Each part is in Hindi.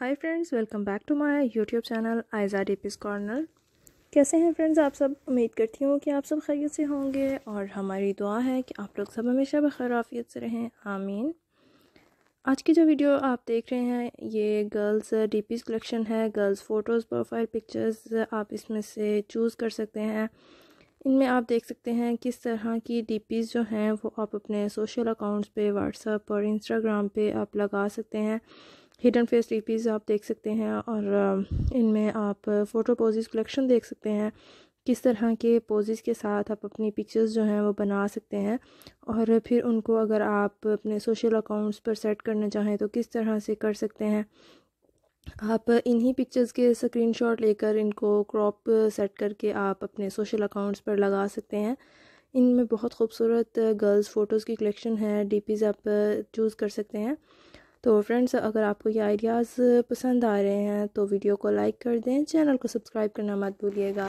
hi friends welcome back to my YouTube channel Aiza DPs corner कैसे हैं फ्रेंड्स आप सब उम्मीद करती हूँ कि आप सब खैरियत से होंगे और हमारी दुआ है कि आप लोग सब हमेशा बखराफियत से रहें आमीन आज की जो वीडियो आप देख रहे हैं ये गर्ल्स डीपीस कलेक्शन है गर्ल्स फ़ोटोज़ प्रोफाइल पिक्चर्स आप इसमें से चूज़ कर सकते हैं इनमें आप देख सकते हैं किस तरह की डीपीस जो हैं वो आप अपने सोशल अकाउंट्स पे व्हाट्सअप और इंस्टाग्राम पे आप लगा सकते हैं हिडन फेस थ्री आप देख सकते हैं और इनमें आप फ़ोटो पोजेज़ कलेक्शन देख सकते हैं किस तरह के पोजेज़ के साथ आप अपनी पिक्चर्स जो हैं वो बना सकते हैं और फिर उनको अगर आप अपने सोशल अकाउंट्स पर सेट करना चाहें तो किस तरह से कर सकते हैं आप इन्हीं पिक्चर्स के स्क्रीनशॉट लेकर इनको क्रॉप सेट करके आप अपने सोशल अकाउंट्स पर लगा सकते हैं इनमें बहुत खूबसूरत गर्ल्स फ़ोटोज़ की कलेक्शन है डीपीज़ आप चूज़ कर सकते हैं तो फ्रेंड्स अगर आपको ये आइडियाज़ पसंद आ रहे हैं तो वीडियो को लाइक कर दें चैनल को सब्सक्राइब करना मत भूलिएगा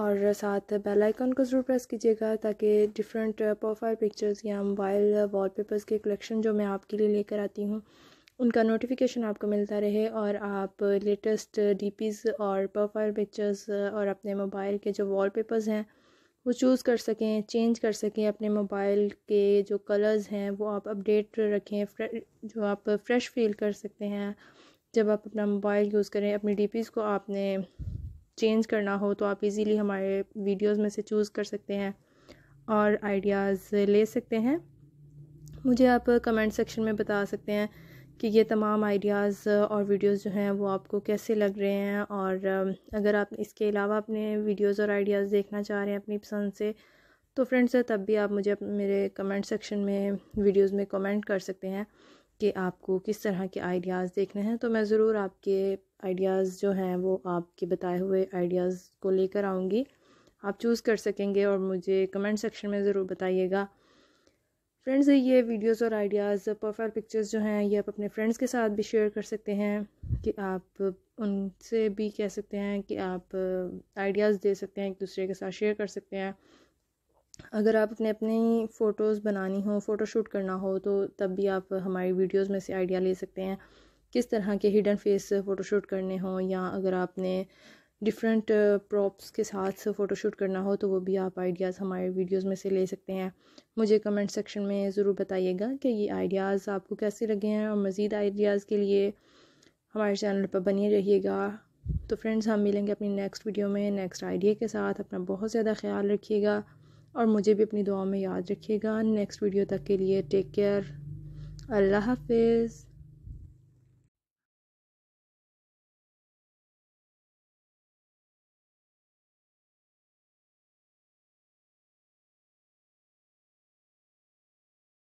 और साथ बेल आइकन को ज़रूर प्रेस कीजिएगा ताकि डिफरेंट प्रोफाइल पिक्चर्स या मोबाइल वॉलपेपर्स के कलेक्शन जो मैं आपके लिए लेकर आती हूँ उनका नोटिफिकेशन आपको मिलता रहे और आप लेटेस्ट डीपीज़ और प्रोफाइल पिक्चर्स और अपने मोबाइल के जो वॉलपेपर्स हैं वो चूज़ कर सकें चेंज कर सकें अपने मोबाइल के जो कलर्स हैं वो आप अपडेट रखें जो आप फ्रेश फील कर सकते हैं जब आप अपना मोबाइल यूज़ करें अपनी डी को आपने चेंज करना हो तो आप इजीली हमारे वीडियोस में से चूज़ कर सकते हैं और आइडियाज़ ले सकते हैं मुझे आप कमेंट सेक्शन में बता सकते हैं कि ये तमाम आइडियाज़ और वीडियोस जो हैं वो आपको कैसे लग रहे हैं और अगर आप इसके अलावा अपने वीडियोस और आइडियाज़ देखना चाह रहे हैं अपनी पसंद से तो फ्रेंड्स तब भी आप मुझे मेरे कमेंट सेक्शन में वीडियोस में कमेंट कर सकते हैं कि आपको किस तरह के आइडियाज़ देखने हैं तो मैं ज़रूर आपके आइडियाज़ जो हैं वो आपके बताए हुए आइडियाज़ को लेकर आऊँगी आप चूज़ कर सकेंगे और मुझे कमेंट सेक्शन में ज़रूर बताइएगा फ्रेंड्स ये वीडियोस और आइडियाज़ प्रोफाइल पिक्चर्स जो हैं ये आप अपने फ्रेंड्स के साथ भी शेयर कर सकते हैं कि आप उनसे भी कह सकते हैं कि आप आइडियाज़ दे सकते हैं एक दूसरे के साथ शेयर कर सकते हैं अगर आप अपने अपने फ़ोटोज़ बनानी हो फ़ोटोशूट करना हो तो तब भी आप हमारी वीडियोज़ में से आइडिया ले सकते हैं किस तरह के हिडन फेस फ़ोटोशूट करने हों या अगर आपने डिफरेंट प्रॉप्स uh, के साथ फ़ोटोशूट करना हो तो वो भी आप आइडियाज़ हमारे वीडियोस में से ले सकते हैं मुझे कमेंट सेक्शन में ज़रूर बताइएगा कि ये आइडियाज़ आपको कैसे लगे हैं और मज़ीद आइडियाज़ के लिए हमारे चैनल पर बने रहिएगा तो फ्रेंड्स हम मिलेंगे अपनी नेक्स्ट वीडियो में नेक्स्ट आइडिया के साथ अपना बहुत ज़्यादा ख्याल रखिएगा और मुझे भी अपनी दुआ में याद रखिएगा नेक्स्ट वीडियो तक के लिए टेक केयर अल्लाह हाफिज़